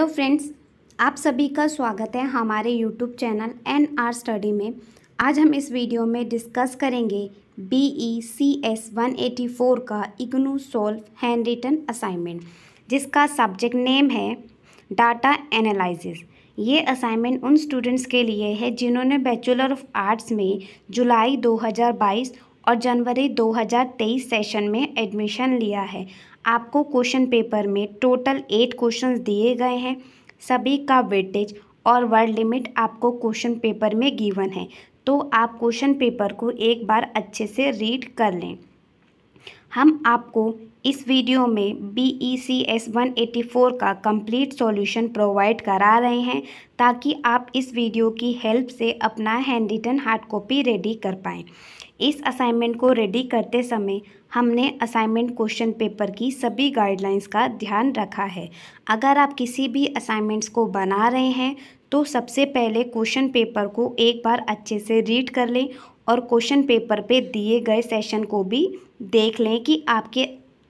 hello friends आप सभी का स्वागत है हमारे YouTube channel N R study में आज हम इस वीडियो में डिस्कस करेंगे B E C S one eighty four का IGNOU solve hand written assignment जिसका सब्जेक्ट नेम है डाटा एनालिसिस ये असाइनमेंट उन स्टूडेंट्स के लिए है जिन्होंने बैचलर ऑफ आर्ट्स में जुलाई 2022 और जनवरी 2023 सेशन में एडमिशन लिया है आपको क्वेश्चन पेपर में टोटल एट क्वेश्चंस दिए गए हैं सभी का वेटेज और वर्ड लिमिट आपको क्वेश्चन पेपर में गिवन है तो आप क्वेश्चन पेपर को एक बार अच्छे से रीड कर लें हम आपको इस वीडियो में B E C S one eighty four का कंप्लीट सॉल्यूशन प्रोवाइड करा रहे हैं ताकि आप इस वीडियो की हेल्प से अपना hand written hard copy ready कर पाएँ इस असाइनमेंट को रेडी करते समय हमने असाइनमेंट क्वेश्चन पेपर की सभी गाइडलाइंस का ध्यान रखा है अगर आप किसी भी असाइनमेंट्स को बना रहे हैं तो सबसे पहले क्वेश्चन पेपर को एक बार अच्छे से रीड कर लें और क्वेश्चन पेपर पे दिए गए सेशन को भी देख लें कि आपके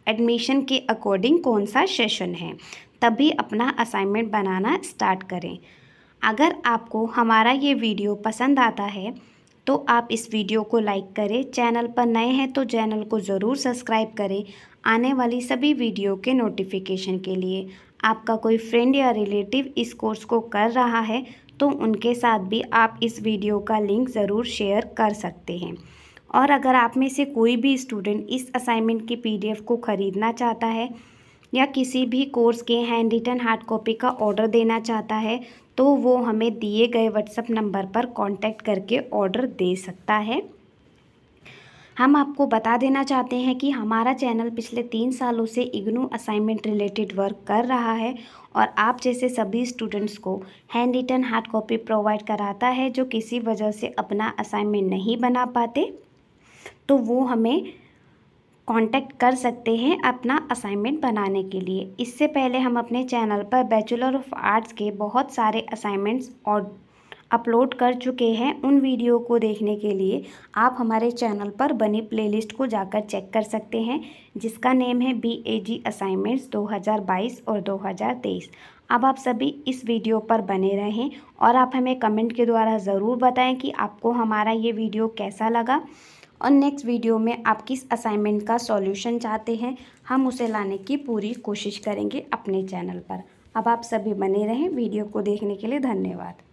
एडमिशन के अकॉर्डिंग कौन सा सेशन है तभी अपना असाइनमेंट बनाना स्टार्ट करें अगर आपको हमारा ये वीडियो पसंद आता है तो आप इस वीडियो को लाइक करें चैनल पर नए हैं तो चैनल को ज़रूर सब्सक्राइब करें आने वाली सभी वीडियो के नोटिफिकेशन के लिए आपका कोई फ्रेंड या रिलेटिव इस कोर्स को कर रहा है तो उनके साथ भी आप इस वीडियो का लिंक ज़रूर शेयर कर सकते हैं और अगर आप में से कोई भी स्टूडेंट इस असाइनमेंट की पीडीएफ को ख़रीदना चाहता है या किसी भी कोर्स के हैंड रिटन हार्ड कॉपी का ऑर्डर देना चाहता है तो वो हमें दिए गए व्हाट्सअप नंबर पर कांटेक्ट करके ऑर्डर दे सकता है हम आपको बता देना चाहते हैं कि हमारा चैनल पिछले तीन सालों से इग्नू असाइनमेंट रिलेटेड वर्क कर रहा है और आप जैसे सभी स्टूडेंट्स को hand written hard copy provide कराता है जो किसी वजह से अपना असाइनमेंट नहीं बना पाते तो वो हमें कांटेक्ट कर सकते हैं अपना असाइनमेंट बनाने के लिए इससे पहले हम अपने चैनल पर बैचलर ऑफ आर्ट्स के बहुत सारे असाइनमेंट्स और अपलोड कर चुके हैं उन वीडियो को देखने के लिए आप हमारे चैनल पर बनी प्लेलिस्ट को जाकर चेक कर सकते हैं जिसका नेम है बी ए जी असाइनमेंट्स बाईस और 2023 अब आप सभी इस वीडियो पर बने रहें और आप हमें कमेंट के द्वारा ज़रूर बताएं कि आपको हमारा ये वीडियो कैसा लगा और नेक्स्ट वीडियो में आप किस असाइनमेंट का सॉल्यूशन चाहते हैं हम उसे लाने की पूरी कोशिश करेंगे अपने चैनल पर अब आप सभी बने रहें वीडियो को देखने के लिए धन्यवाद